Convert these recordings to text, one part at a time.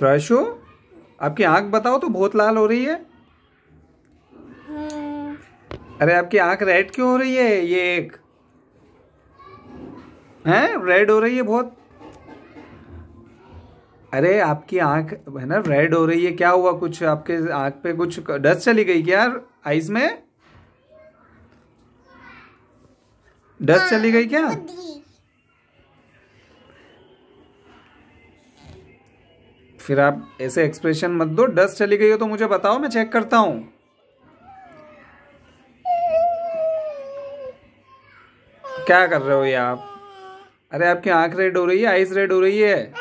त्रैशो आपकी आंख बताओ तो बहुत लाल हो रही है अरे आपकी आंख रेड क्यों हो रही है ये एक हैं रेड हो रही है बहुत अरे आपकी आंख है ना रेड हो रही है क्या हुआ कुछ आपके आंख पे कुछ डस्ट चली गई क्या आईज में डस्ट चली गई क्या हाँ, फिर आप ऐसे एक्सप्रेशन मत दो डस्ट चली गई हो तो मुझे बताओ मैं चेक करता हूं क्या कर रहे हो ये आप अरे आपकी आंख रेड हो रही है आइस रेड हो रही है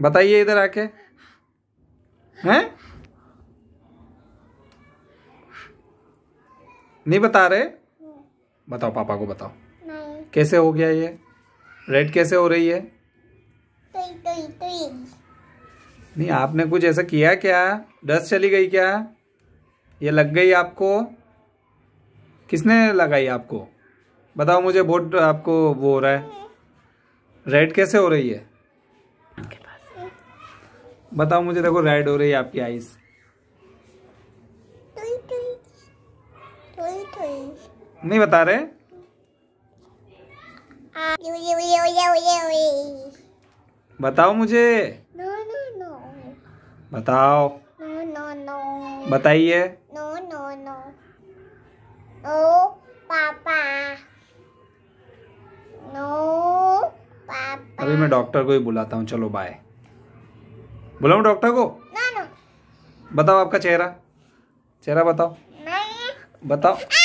बताइए इधर आके हैं नहीं बता रहे बताओ पापा को बताओ कैसे हो गया ये रेड कैसे हो रही है नहीं आपने कुछ ऐसा किया क्या डस्ट चली गई क्या ये लग गई आपको किसने लगाई आपको बताओ मुझे बोट आपको वो हो रहा है रेड कैसे हो रही है बताओ मुझे देखो रेड हो रही है आपकी आईज नहीं बता रहे बताओ मुझे नो नो नो बताओ नो नो नो बताइए नो नो नो नो पापा नो पापा अभी मैं डॉक्टर को ही बुलाता हूँ चलो बाय बुलाऊँ डॉक्टर को नो नो बताओ आपका चेहरा चेहरा बताओ नहीं बताओ आ!